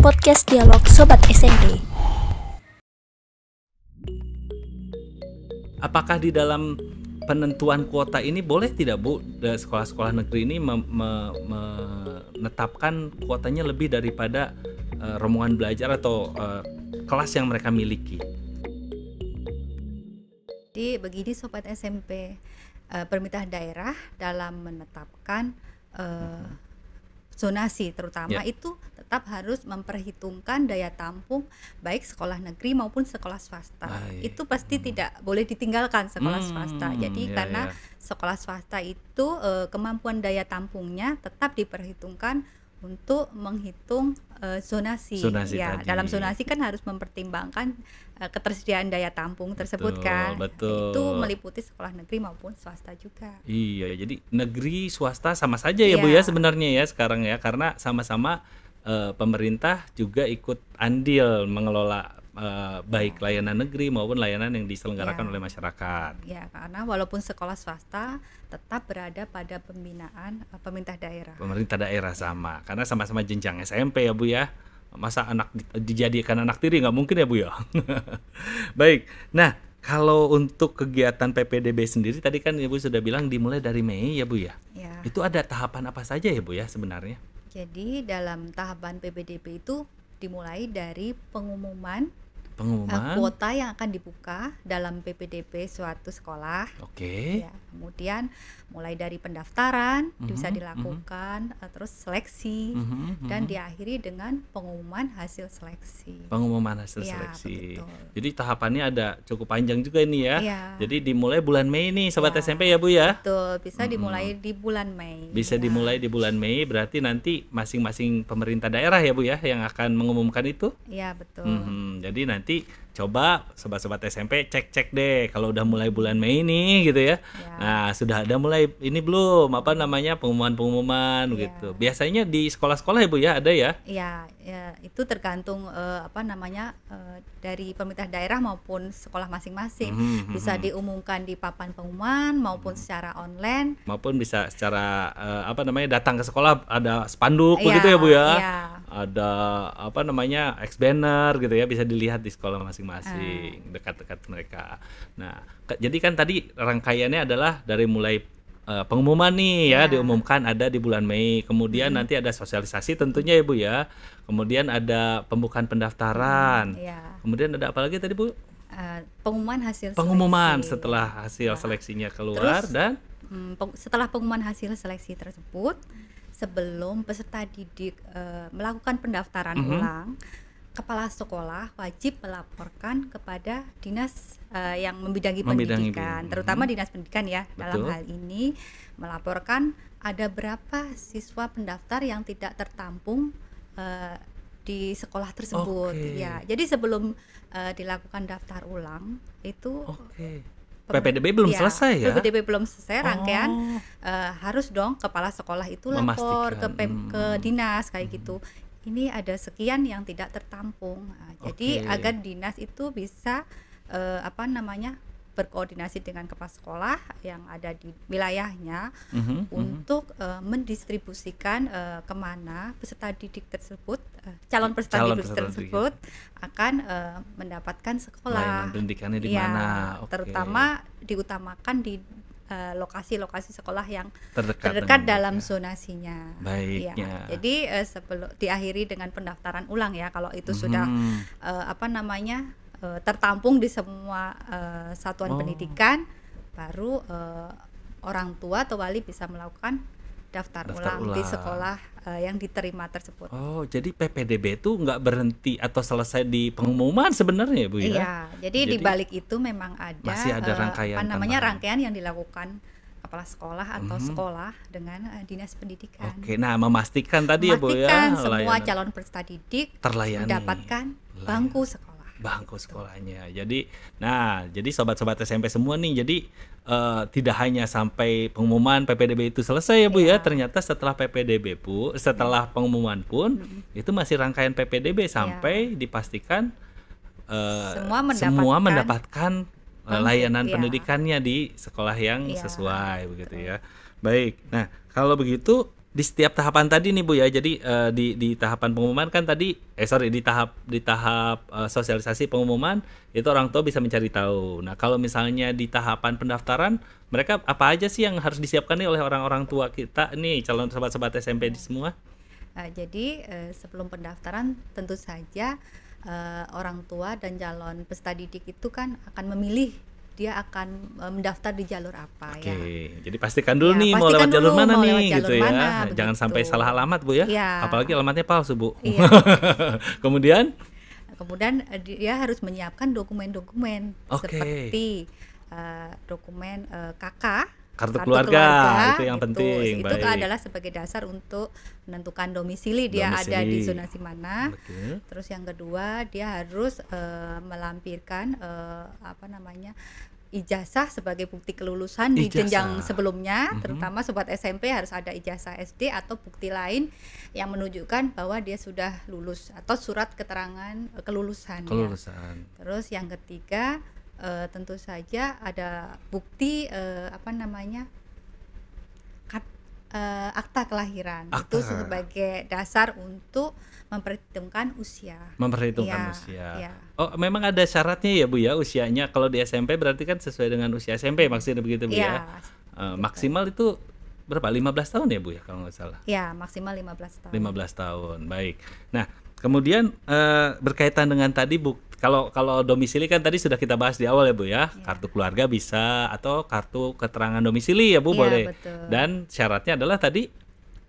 podcast dialog Sobat SMP. Apakah di dalam penentuan kuota ini boleh tidak Bu sekolah-sekolah negeri ini me me menetapkan kuotanya lebih daripada uh, rombongan belajar atau uh, kelas yang mereka miliki? Jadi begini Sobat SMP, uh, eh, pemerintah daerah dalam menetapkan uh, zonasi terutama yeah. itu tetap harus memperhitungkan daya tampung baik sekolah negeri maupun sekolah swasta. Ah, iya, iya. Itu pasti hmm. tidak boleh ditinggalkan sekolah hmm, swasta. Jadi yeah, karena yeah. sekolah swasta itu eh, kemampuan daya tampungnya tetap diperhitungkan untuk menghitung uh, zonasi. zonasi ya, dalam zonasi kan harus mempertimbangkan uh, ketersediaan daya tampung betul, tersebut kan. Betul. Itu meliputi sekolah negeri maupun swasta juga. Iya, ya, jadi negeri swasta sama saja ya, ya. Bu iya. ya sebenarnya ya sekarang ya karena sama-sama uh, pemerintah juga ikut andil mengelola Eh, baik layanan negeri maupun layanan yang diselenggarakan ya. oleh masyarakat. Ya, karena walaupun sekolah swasta tetap berada pada pembinaan eh, pemerintah daerah. Pemerintah daerah iya. sama, karena sama-sama jenjang SMP ya Bu ya. Masa anak dijadikan anak tiri nggak mungkin ya Bu ya. baik. Nah, kalau untuk kegiatan PPDB sendiri tadi kan Ibu sudah bilang dimulai dari Mei ya Bu ya. ya. Itu ada tahapan apa saja ya Bu ya sebenarnya? Jadi dalam tahapan PPDB itu dimulai dari pengumuman pengumuman uh, kuota yang akan dibuka dalam PPDB suatu sekolah. Oke. Okay. Ya, kemudian mulai dari pendaftaran mm-hmm, bisa dilakukan mm-hmm. terus seleksi mm-hmm, mm-hmm, dan diakhiri dengan pengumuman hasil seleksi pengumuman hasil ya, seleksi betul. jadi tahapannya ada cukup panjang juga ini ya, ya. jadi dimulai bulan Mei nih sobat ya, SMP ya bu ya betul bisa mm-hmm. dimulai di bulan Mei bisa ya. dimulai di bulan Mei berarti nanti masing-masing pemerintah daerah ya bu ya yang akan mengumumkan itu ya betul mm-hmm. jadi nanti coba sobat-sobat SMP cek-cek deh kalau udah mulai bulan Mei ini gitu ya. ya. Nah, sudah ada mulai ini belum apa namanya pengumuman-pengumuman ya. gitu. Biasanya di sekolah-sekolah Ibu ya, ya ada ya? Iya ya itu tergantung uh, apa namanya uh, dari pemerintah daerah maupun sekolah masing-masing mm -hmm. bisa hmm. diumumkan di papan pengumuman maupun mm -hmm. secara online maupun bisa secara uh, apa namanya datang ke sekolah ada spanduk yeah, begitu ya bu ya yeah. ada apa namanya ex banner gitu ya bisa dilihat di sekolah masing-masing dekat ah. dekat-dekat mereka nah jadi kan tadi rangkaiannya adalah dari mulai uh, pengumuman nih ya, ya diumumkan ada di bulan Mei. Kemudian hmm. nanti ada sosialisasi tentunya ya Bu ya. Kemudian ada pembukaan pendaftaran. Hmm, ya. Kemudian ada apa lagi tadi Bu? Uh, pengumuman hasil pengumuman seleksi. setelah hasil ya. seleksinya keluar Terus, dan hmm, peng setelah pengumuman hasil seleksi tersebut sebelum peserta didik uh, melakukan pendaftaran mm -hmm. ulang kepala sekolah wajib melaporkan kepada dinas uh, yang membidangi, membidangi pendidikan, ibu. terutama mm-hmm. dinas pendidikan ya Betul. dalam hal ini melaporkan ada berapa siswa pendaftar yang tidak tertampung uh, di sekolah tersebut. Okay. Ya, jadi sebelum uh, dilakukan daftar ulang itu okay. PPDB belum ya, selesai ya. PPDB belum selesai oh. rangkaian uh, harus dong kepala sekolah itu lapor ke ke mm-hmm. dinas kayak hmm. gitu. Mm-hmm ini ada sekian yang tidak tertampung. Nah, okay. Jadi agar dinas itu bisa uh, apa namanya berkoordinasi dengan kepala sekolah yang ada di wilayahnya mm-hmm, untuk mm-hmm. Uh, mendistribusikan uh, kemana peserta didik tersebut uh, calon peserta calon didik peserta tersebut didik. akan uh, mendapatkan sekolah pendidikannya di ya, mana okay. terutama diutamakan di Eh, lokasi-lokasi uh, sekolah yang terdekat, terdekat dalam ya. zonasinya. Baik. Iya. ya. Jadi uh, sebelum diakhiri dengan pendaftaran ulang ya kalau itu hmm. sudah uh, apa namanya uh, tertampung di semua uh, satuan oh. pendidikan, baru uh, orang tua atau wali bisa melakukan daftar, daftar ulang, ulang di sekolah uh, yang diterima tersebut. Oh, jadi PPDB itu nggak berhenti atau selesai di pengumuman sebenarnya, ya, Bu ya? Iya, jadi, jadi di balik itu memang ada, masih ada eh, rangkaian uh, apa namanya rangkaian yang dilakukan kepala sekolah atau -hmm. sekolah dengan uh, dinas pendidikan. Oke, nah memastikan tadi memastikan ya Bu ya, semua layanan. calon peserta didik terlayani mendapatkan layanan. bangku sekolah bangku sekolahnya. Jadi, nah, jadi sobat-sobat SMP semua nih, jadi uh, tidak hanya sampai pengumuman PPDB itu selesai ya bu ya, ya, ternyata setelah PPDB bu, setelah iya. pengumuman pun hmm itu masih rangkaian PPDB iya. sampai ya. dipastikan uh, semua mendapatkan, semua mendapatkan uh, layanan ya. pendidikannya di sekolah yang iya. sesuai begitu ya. Baik, nah kalau begitu di setiap tahapan tadi nih Bu ya. Jadi uh, di di tahapan pengumuman kan tadi eh sorry di tahap di tahap uh, sosialisasi pengumuman itu orang tua bisa mencari tahu. Nah, kalau misalnya di tahapan pendaftaran mereka apa aja sih yang harus disiapkan nih oleh orang-orang tua kita nih calon sobat-sobat SMP di semua? Uh, jadi uh, sebelum pendaftaran tentu saja uh, orang tua dan calon peserta didik itu kan akan memilih dia akan e, mendaftar di jalur apa Oke. ya. Jadi pastikan dulu ya, nih pastikan mau lewat jalur mana nih lewat gitu jalur gitu ya. begitu. Jangan sampai salah alamat Bu ya. ya. Apalagi alamatnya palsu Bu. Ya. Kemudian kemudian e, dia harus menyiapkan dokumen-dokumen okay. seperti uh, dokumen uh, KK kartu, keluarga, keluarga itu yang penting. Itu, baik. adalah sebagai dasar untuk menentukan domisili dia domisili. ada di zonasi mana. Okay. Terus yang kedua dia harus uh, melampirkan uh, apa namanya ijazah sebagai bukti kelulusan ijazah. di jenjang sebelumnya, mm -hmm. terutama sobat SMP harus ada ijazah SD atau bukti lain yang menunjukkan bahwa dia sudah lulus atau surat keterangan kelulusan. Eh, kelulusan. Ya. Terus yang ketiga uh, tentu saja ada bukti uh, apa namanya kat, uh, akta kelahiran akta. itu sebagai dasar untuk memperhitungkan usia. Memperhitungkan ya, usia. Ya. Oh, memang ada syaratnya ya Bu ya usianya. Kalau di SMP berarti kan sesuai dengan usia SMP maksudnya begitu Bu ya. ya? Uh, maksimal itu berapa? 15 tahun ya Bu ya kalau nggak salah. Ya, maksimal 15 tahun. 15 tahun. Baik. Nah, kemudian uh, berkaitan dengan tadi bukti kalau kalau domisili kan tadi sudah kita bahas di awal ya Bu ya. Yeah. Kartu keluarga bisa atau kartu keterangan domisili ya Bu yeah, boleh. Betul. Dan syaratnya adalah tadi eh,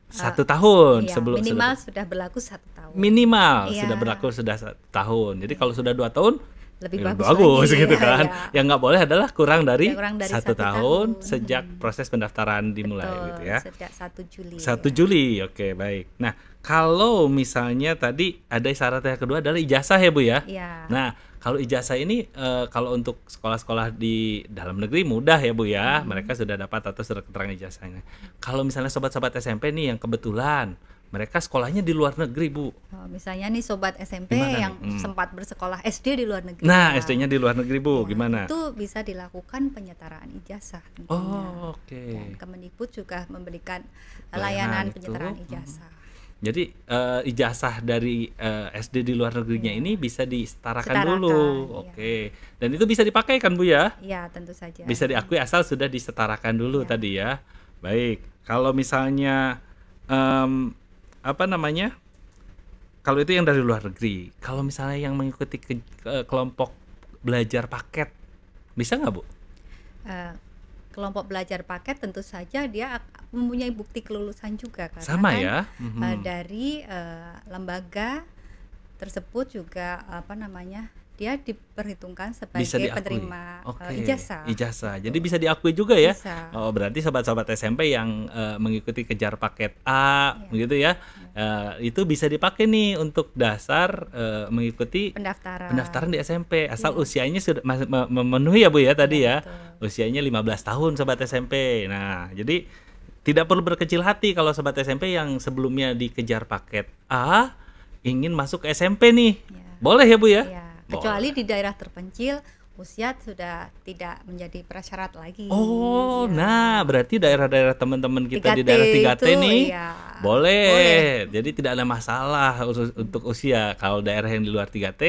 satu uh, tahun iya, sebelum minimal sudah, sudah berlaku satu tahun minimal iya. sudah berlaku sudah satu tahun jadi iya. kalau sudah dua tahun lebih bagus, bagus lagi, gitu iya, kan. Ya. Yang nggak boleh adalah kurang dari, ya, kurang dari satu, satu tahun, tahun mm-hmm. sejak proses pendaftaran dimulai Betul, gitu ya. Sejak 1 Juli. 1 ya. Juli. Oke, baik. Nah, kalau misalnya tadi ada syarat yang kedua adalah ijazah ya, Bu ya. ya. Nah, kalau ijazah ini e, kalau untuk sekolah-sekolah di dalam negeri mudah ya, Bu ya. Hmm. Mereka sudah dapat atau surat keterangan ijazahnya. Kalau misalnya sobat-sobat SMP nih yang kebetulan mereka sekolahnya di luar negeri bu. Oh, misalnya nih sobat SMP gimana yang Hmm. sempat bersekolah SD di luar negeri. Nah, kan? SD-nya di luar negeri bu, nah, gimana? Itu bisa dilakukan penyetaraan ijazah. Oh oke. Okay. Dan Kemendikbud juga memberikan layanan, layanan penyetaraan hmm. ijazah. Hmm. Jadi uh, ijazah dari uh, eh, SD di luar negerinya ya. ini bisa disetarakan dulu, ya. oke. Dan itu bisa dipakai kan bu ya? Iya tentu saja. Bisa diakui asal sudah disetarakan dulu ya. tadi ya. Baik, kalau misalnya um, apa namanya kalau itu yang dari luar negeri kalau misalnya yang mengikuti ke, ke, kelompok belajar paket bisa nggak bu? Uh, kelompok belajar paket tentu saja dia mempunyai bukti kelulusan juga karena sama kan, ya mm-hmm. dari uh, lembaga tersebut juga apa namanya dia diperhitungkan sebagai bisa penerima eh, okay. ijasa. ijazah. Ijazah. Jadi bisa diakui juga ya. Bisa. Oh, berarti sahabat-sahabat SMP yang uh, mengikuti kejar paket A iya. begitu ya. ya. Uh, itu bisa dipakai nih untuk dasar uh, mengikuti pendaftaran pendaftaran di SMP asal ya. usianya sudah memenuhi ya Bu ya tadi ya. ya. Usianya 15 tahun sahabat SMP. Nah, jadi tidak perlu berkecil hati kalau sahabat SMP yang sebelumnya dikejar paket A ingin masuk ke SMP nih. Ya. Boleh ya Bu ya? ya kecuali di daerah terpencil usia sudah tidak menjadi prasyarat lagi. Oh, ya. nah berarti daerah-daerah teman-teman kita 3T di daerah 3T itu, nih iya. boleh. boleh. Jadi tidak ada masalah untuk usia. Kalau daerah yang di luar 3T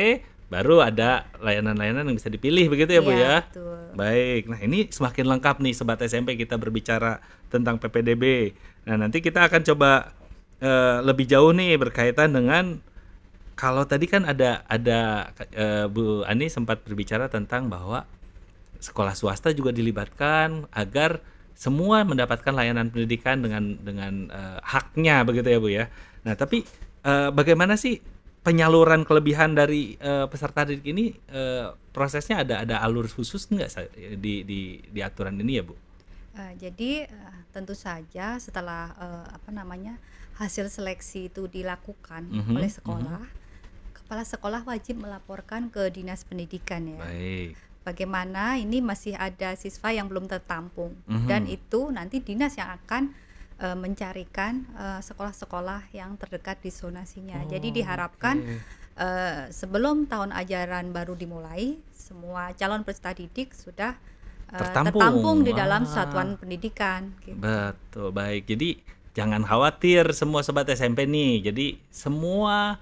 baru ada layanan-layanan yang bisa dipilih begitu ya, Bu iya, ya. Betul. Baik. Nah, ini semakin lengkap nih sobat SMP kita berbicara tentang PPDB. Nah, nanti kita akan coba uh, lebih jauh nih berkaitan dengan kalau tadi kan ada ada uh, Bu Ani sempat berbicara tentang bahwa sekolah swasta juga dilibatkan agar semua mendapatkan layanan pendidikan dengan dengan uh, haknya begitu ya Bu ya. Nah, tapi uh, bagaimana sih penyaluran kelebihan dari uh, peserta didik ini uh, prosesnya ada ada alur khusus nggak di, di di aturan ini ya Bu? Uh, jadi uh, tentu saja setelah uh, apa namanya hasil seleksi itu dilakukan mm -hmm, oleh mhm. sekolah mm kepala sekolah wajib melaporkan ke dinas pendidikan ya. Baik. Bagaimana ini masih ada siswa yang belum tertampung mm-hmm. dan itu nanti dinas yang akan uh, mencarikan uh, sekolah-sekolah yang terdekat di zonasinya. Oh, Jadi diharapkan okay. E, uh, sebelum tahun ajaran baru dimulai, semua calon peserta didik sudah tertampung, tertampung di dalam ah. satuan pendidikan. Gitu. Betul, baik. Jadi jangan khawatir semua sobat SMP nih. Jadi semua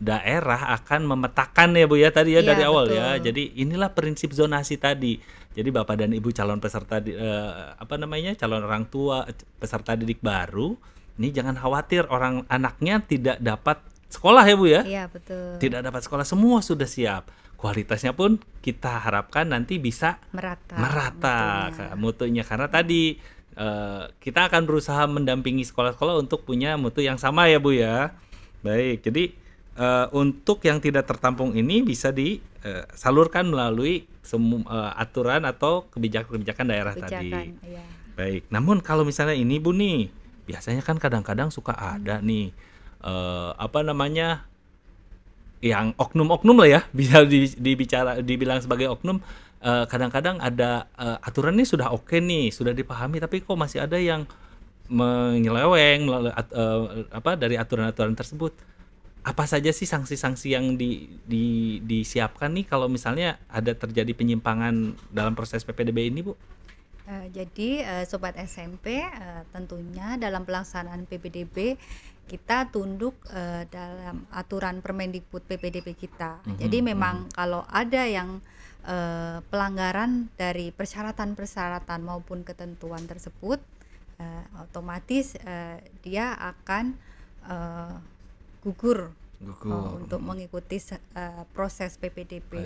daerah akan memetakan ya Bu ya tadi ya, ya dari awal ya. betul. ya. Jadi inilah prinsip zonasi tadi. Jadi Bapak dan Ibu calon peserta di, eh, apa namanya? calon orang tua peserta didik baru, ini jangan khawatir orang anaknya tidak dapat sekolah ya Bu ya. Iya, betul. Tidak dapat sekolah semua sudah siap. Kualitasnya pun kita harapkan nanti bisa merata. Merata mutunya, mutunya. karena tadi Uh, kita akan berusaha mendampingi sekolah-sekolah untuk punya mutu yang sama ya Bu ya. Baik, jadi uh, untuk yang tidak tertampung ini bisa disalurkan eh, melalui uh, aturan atau kebijakan-kebijakan daerah kebijakan, tadi. Iya. Baik. Namun kalau misalnya ini Bu nih, biasanya kan kadang-kadang suka hmm. ada nih uh, apa namanya yang oknum-oknum lah ya bisa dibicara dibilang sebagai oknum kadang kadang-kadang ada uh, aturan ini sudah oke okay nih sudah dipahami tapi kok masih ada yang menyeleweng uh, apa dari aturan-aturan tersebut apa saja sih sanksi-sanksi yang di, di, disiapkan nih kalau misalnya ada terjadi penyimpangan dalam proses PPDB ini, Bu? Eh, jadi eh, sobat SMP eh, tentunya dalam pelaksanaan PPDB kita tunduk dalam aturan Permendikbud PPDB kita. Mm -hmm. Jadi mhm. memang kalau ada yang pelanggaran dari persyaratan-persyaratan maupun ketentuan tersebut, otomatis dia akan gugur, Oh, untuk mengikuti uh, proses PPDB. Uh,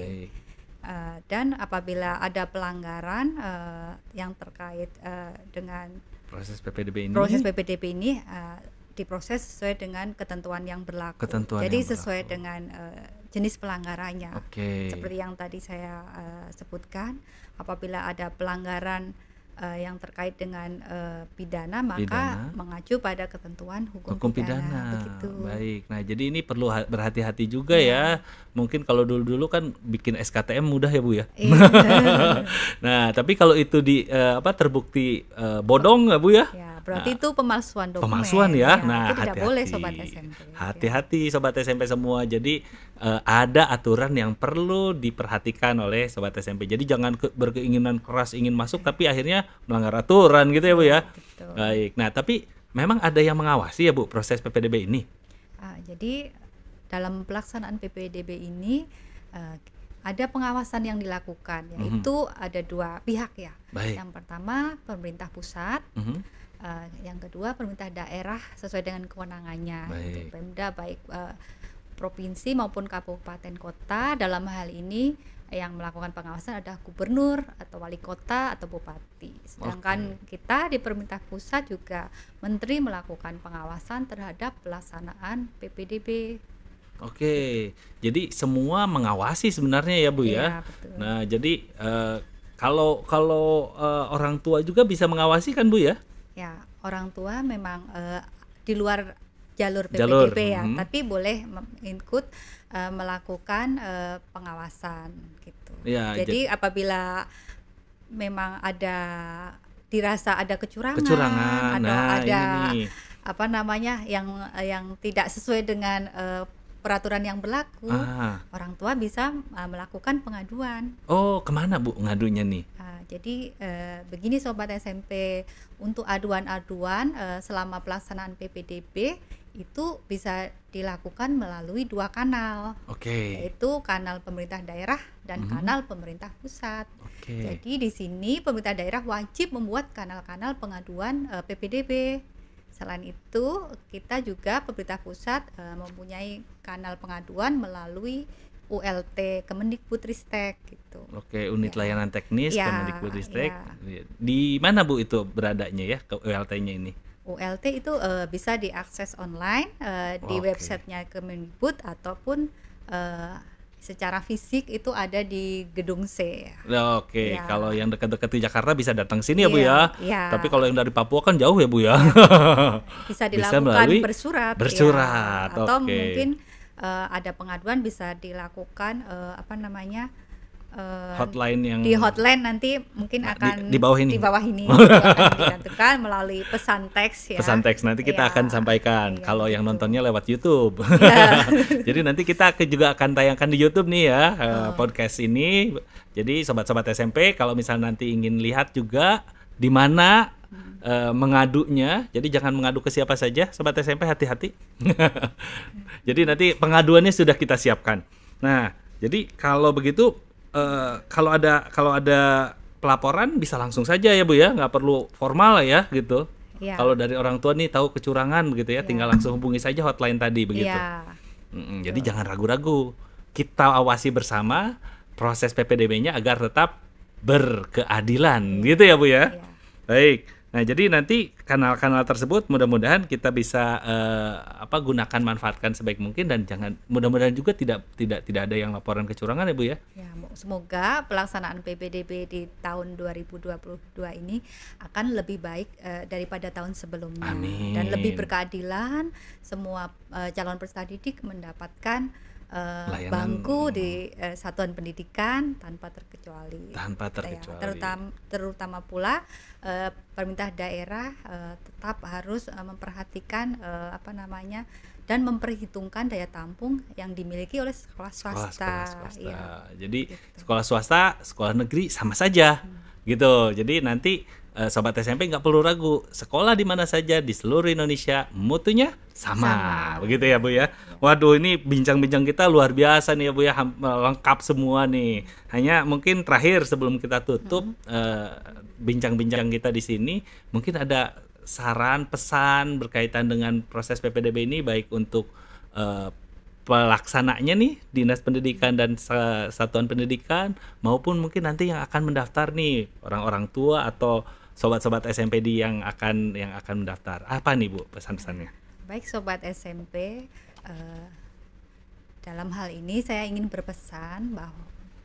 eh, dan apabila ada pelanggaran uh, yang terkait uh, dengan proses PPDB ini, proses PPDB ini uh, diproses sesuai dengan ketentuan yang berlaku. Ketentuan Jadi yang sesuai berlaku. dengan uh, jenis pelanggarannya. Okay. Seperti yang tadi saya uh, sebutkan, apabila ada pelanggaran uh, yang terkait dengan uh, pidana maka pidana. mengacu pada ketentuan hukum, hukum pidana. pidana. Baik. Nah, jadi ini perlu berhati-hati juga ya. ya. Mungkin kalau dulu-dulu kan bikin SKTM mudah ya, Bu ya. Iya. nah, tapi kalau itu di uh, apa terbukti uh, bodong ya, Bu ya. ya berarti nah, itu pemalsuan dokumen. Pemalsuan ya. ya nah, itu tidak hati -hati. boleh sobat SMP. Iya. Hati-hati sobat SMP semua. Jadi uh, ada aturan yang perlu diperhatikan oleh sobat SMP. Jadi jangan ke, berkeinginan keras ingin masuk iya. tapi akhirnya melanggar aturan gitu ya, Bu ya. Betul. Baik. Nah, tapi memang ada yang mengawasi ya, Bu, proses PPDB ini. Uh, jadi dalam pelaksanaan PPDB ini uh, ada pengawasan yang dilakukan mhm. yaitu mm -hmm. ada dua pihak ya. Baik. Yang pertama pemerintah pusat. Mm -hmm Eh, yang kedua pemerintah daerah sesuai dengan kewenangannya, baik. Pemda baik uh, provinsi maupun kabupaten kota dalam hal ini yang melakukan pengawasan adalah gubernur atau wali kota atau bupati. Sedangkan okay. kita di pemerintah pusat juga menteri melakukan pengawasan terhadap pelaksanaan PPDB. Oke, jadi semua mengawasi sebenarnya ya bu ya. ya? Nah jadi uh, kalau kalau uh, orang tua juga bisa mengawasi kan bu ya? ya orang tua memang uh, di luar jalur PPDB jalur. ya, -hmm. tapi boleh ikut uh, eh, melakukan uh, pengawasan gitu. Ya, Jadi apabila memang ada dirasa ada kecurangan, kecurangan. atau nah, ada apa namanya yang yang tidak sesuai dengan uh, peraturan yang berlaku, ah. orang tua bisa uh, melakukan pengaduan. Oh, kemana Bu ngadunya nih? Uh, jadi uh, begini sobat SMP, untuk aduan-aduan uh, selama pelaksanaan PPDB itu bisa dilakukan melalui dua kanal. Okay. Yaitu kanal pemerintah daerah dan mm -hmm. kanal pemerintah pusat. Okay. Jadi di sini pemerintah daerah wajib membuat kanal-kanal pengaduan uh, eh, PPDB selain itu kita juga pemerintah pusat e, mempunyai kanal pengaduan melalui ULT Kemendikbudristek gitu. Oke, unit ya. layanan teknis ya, Kemendikbudristek. Ya. Iya. Di mana Bu itu beradanya ya ke ULT-nya ini? ULT itu uh, bisa diakses online uh, oh, di okay. websitenya Kemendikbud ataupun uh, secara fisik itu ada di gedung C. ya. Oke, ya. kalau yang dekat-dekat di Jakarta bisa datang sini ya, iya, ya Bu ya. ya. Tapi kalau yang dari Papua kan jauh ya Bu ya. ya. Bisa dilakukan bisa melalui bersurat. Bersurat. Ya. Atau okay. mungkin uh, ada pengaduan bisa dilakukan uh, apa namanya? uh, hotline yang di hotline nanti mungkin nah, akan di, di bawah ini di bawah ini kan, melalui pesan teks ya pesan teks nanti kita ya. akan sampaikan ya, kalau yang gitu. nontonnya lewat YouTube ya. jadi nanti kita juga akan tayangkan di YouTube nih ya eh, oh. podcast ini jadi sobat-sobat SMP kalau misal nanti ingin lihat juga di mana uh, mengadunya. Jadi jangan mengadu ke siapa saja, sobat SMP hati-hati. jadi nanti pengaduannya sudah kita siapkan. Nah, jadi kalau begitu Eh, kalau ada kalau ada pelaporan bisa langsung saja ya Bu ya, nggak perlu formal ya gitu. Ya. Kalau dari orang tua nih tahu kecurangan gitu ya, ya. tinggal langsung hubungi saja hotline tadi begitu. Ya. Mm jadi Tuh. jangan ragu-ragu. Kita awasi bersama proses PPDB-nya agar tetap berkeadilan gitu ya Bu ya. ya. Baik. Nah, jadi nanti kanal-kanal tersebut mudah-mudahan kita bisa uh, apa gunakan manfaatkan sebaik mungkin dan jangan mudah-mudahan juga tidak tidak tidak ada yang laporan kecurangan ya Bu ya. Ya, semoga pelaksanaan PPDB di tahun 2022 ini akan lebih baik uh, daripada tahun sebelumnya Amin. dan lebih berkeadilan semua uh, calon peserta didik mendapatkan Eh, Layanan, bangku di uh, satuan pendidikan tanpa terkecuali. Tanpa gitu ya. terkecuali. terutama terutama pula uh, pemerintah daerah uh, tetap harus uh, memperhatikan uh, apa namanya dan memperhitungkan daya tampung yang dimiliki oleh sekolah swasta. Sekolah, sekolah swasta. Ya. Jadi gitu. sekolah swasta, sekolah negeri sama saja. Hmm. Gitu. Jadi nanti Eh, sobat SMP nggak perlu ragu sekolah di mana saja di seluruh Indonesia mutunya sama. sama begitu ya bu ya waduh ini bincang-bincang kita luar biasa nih ya bu ya eh, lengkap semua nih hanya mungkin terakhir sebelum kita tutup hmm. Eh, bincang-bincang hmm. uh, kita di sini mungkin ada saran pesan berkaitan dengan proses PPDB ini baik untuk uh, pelaksananya nih dinas pendidikan dan satuan pendidikan maupun mungkin nanti yang akan mendaftar nih orang-orang tua atau sobat-sobat SMP di yang akan yang akan mendaftar. Apa nih Bu pesan-pesannya? Baik sobat SMP, uh, eh, dalam hal ini saya ingin berpesan bahwa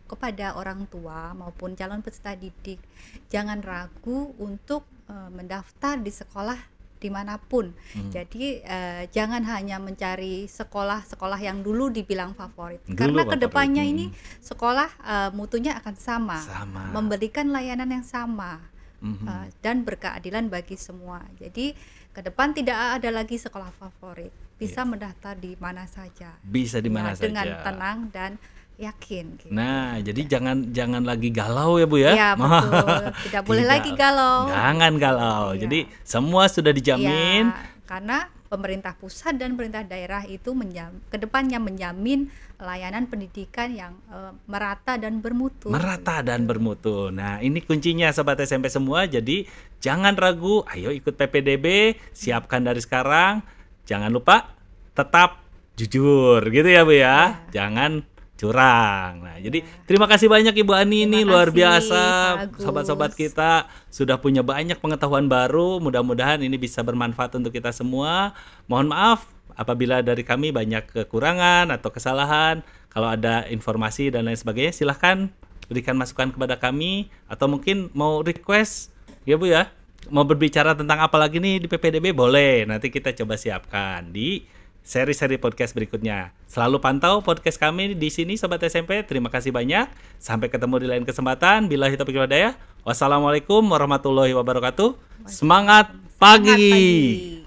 kepada orang tua maupun calon peserta didik jangan ragu untuk uh, mendaftar di sekolah dimanapun. Hmm. Jadi uh, jangan hanya mencari sekolah-sekolah yang dulu dibilang favorit, dulu karena favorit. kedepannya hmm. ini sekolah uh, mutunya akan sama, sama, memberikan layanan yang sama mm-hmm. uh, dan berkeadilan bagi semua. Jadi ke depan tidak ada lagi sekolah favorit, bisa yeah. mendaftar di mana saja. Bisa di ya, mana ya, saja. Dengan tenang dan yakin. Gitu. Nah, jadi jangan jangan lagi galau ya bu ya. Iya betul. Tidak boleh lagi galau. Jangan galau. Ya. Jadi semua sudah dijamin. Ya, karena pemerintah pusat dan pemerintah daerah itu menjam, kedepannya menjamin layanan pendidikan yang e, merata dan bermutu. Merata dan bermutu. Nah ini kuncinya sobat SMP semua. Jadi jangan ragu, ayo ikut PPDB, siapkan dari sekarang. Jangan lupa tetap jujur gitu ya bu ya. ya. Jangan curang. Nah, jadi iya. terima kasih banyak Ibu Ani terima ini luar biasa sobat-sobat kita sudah punya banyak pengetahuan baru. Mudah-mudahan ini bisa bermanfaat untuk kita semua. Mohon maaf apabila dari kami banyak kekurangan atau kesalahan. Kalau ada informasi dan lain sebagainya silahkan berikan masukan kepada kami atau mungkin mau request ya Bu ya. Mau berbicara tentang apa lagi nih di PPDB boleh. Nanti kita coba siapkan di seri-seri podcast berikutnya. Selalu pantau podcast kami di sini Sobat SMP. Terima kasih banyak. Sampai ketemu di lain kesempatan. Bila hitam ya Wassalamualaikum warahmatullahi wabarakatuh. Semangat pagi. Semangat pagi.